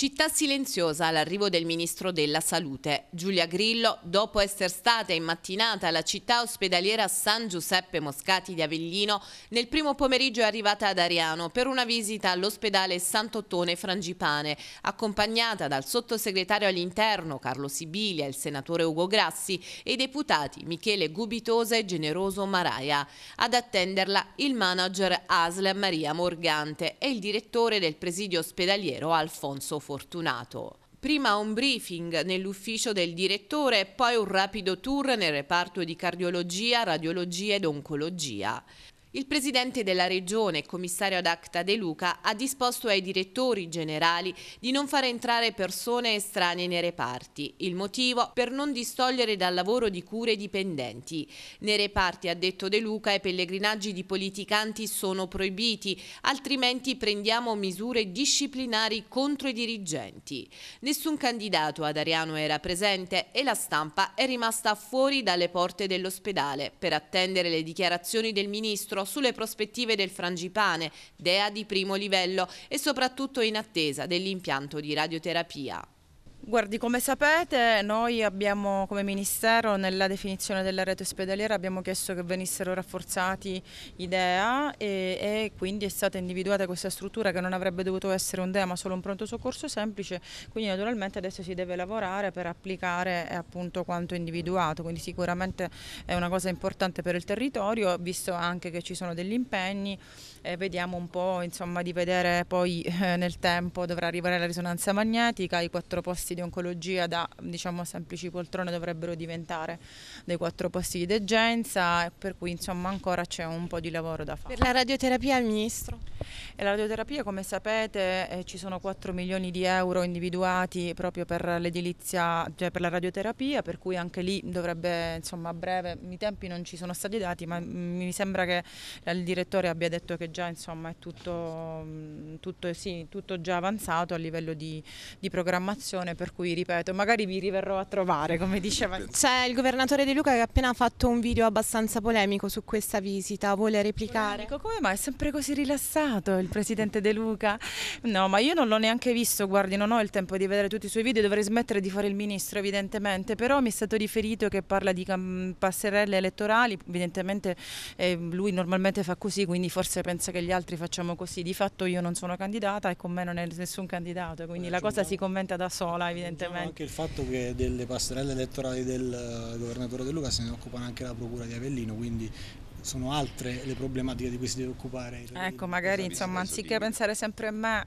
Città silenziosa all'arrivo del Ministro della Salute. Giulia Grillo, dopo essere stata in mattinata alla città ospedaliera San Giuseppe Moscati di Avellino, nel primo pomeriggio è arrivata ad Ariano per una visita all'ospedale Sant'Ottone Frangipane, accompagnata dal sottosegretario all'interno Carlo Sibilia, il senatore Ugo Grassi e i deputati Michele Gubitosa e Generoso Maraia. Ad attenderla il manager Asle Maria Morgante e il direttore del presidio ospedaliero Alfonso Fuori fortunato. Prima un briefing nell'ufficio del direttore poi un rapido tour nel reparto di cardiologia, radiologia ed oncologia. Il presidente della regione, commissario ad acta De Luca, ha disposto ai direttori generali di non far entrare persone estranee nei reparti. Il motivo? Per non distogliere dal lavoro di cure i dipendenti. Nei reparti, ha detto De Luca, i pellegrinaggi di politicanti sono proibiti, altrimenti prendiamo misure disciplinari contro i dirigenti. Nessun candidato ad Ariano era presente e la stampa è rimasta fuori dalle porte dell'ospedale per attendere le dichiarazioni del ministro incontro sulle prospettive del frangipane, DEA di primo livello e soprattutto in attesa dell'impianto di radioterapia. Guardi, come sapete noi abbiamo come Ministero nella definizione della rete ospedaliera abbiamo chiesto che venissero rafforzati i DEA e, e, quindi è stata individuata questa struttura che non avrebbe dovuto essere un DEA ma solo un pronto soccorso semplice, quindi naturalmente adesso si deve lavorare per applicare eh, appunto quanto individuato, quindi sicuramente è una cosa importante per il territorio, visto anche che ci sono degli impegni, eh, vediamo un po' insomma di vedere poi eh, nel tempo dovrà arrivare la risonanza magnetica, i quattro posti posti di oncologia da diciamo, semplici poltrone dovrebbero diventare dei quattro posti di degenza, per cui insomma ancora c'è un po' di lavoro da fare. Per la radioterapia al Ministro? La radioterapia, come sapete, eh, ci sono 4 milioni di euro individuati proprio per l'edilizia, cioè per la radioterapia, per cui anche lì dovrebbe, insomma, a breve, i tempi non ci sono stati dati, ma mi sembra che il direttore abbia detto che già insomma, è tutto, mm, tutto, sì, tutto già avanzato a livello di, di, programmazione, per cui ripeto, magari vi riverrò a trovare, come diceva. C'è il governatore De Luca che ha appena fatto un video abbastanza polemico su questa visita, vuole replicare? Polemico, come mai è sempre così rilassato? incontrato il presidente De Luca? No, ma io non l'ho neanche visto, guardi, non ho il tempo di vedere tutti i suoi video, dovrei smettere di fare il ministro evidentemente, però mi è stato riferito che parla di passerelle elettorali, evidentemente eh, lui normalmente fa così, quindi forse pensa che gli altri facciamo così, di fatto io non sono candidata e con me non è nessun candidato, quindi eh, la cosa diciamo si commenta da sola diciamo evidentemente. Anche il fatto che delle passerelle elettorali del eh, governatore De Luca se ne occupano anche la procura di Avellino, quindi sono altre le problematiche di cui si deve occupare. Ecco, esatto. magari esatto. insomma, anziché pensare sempre a me...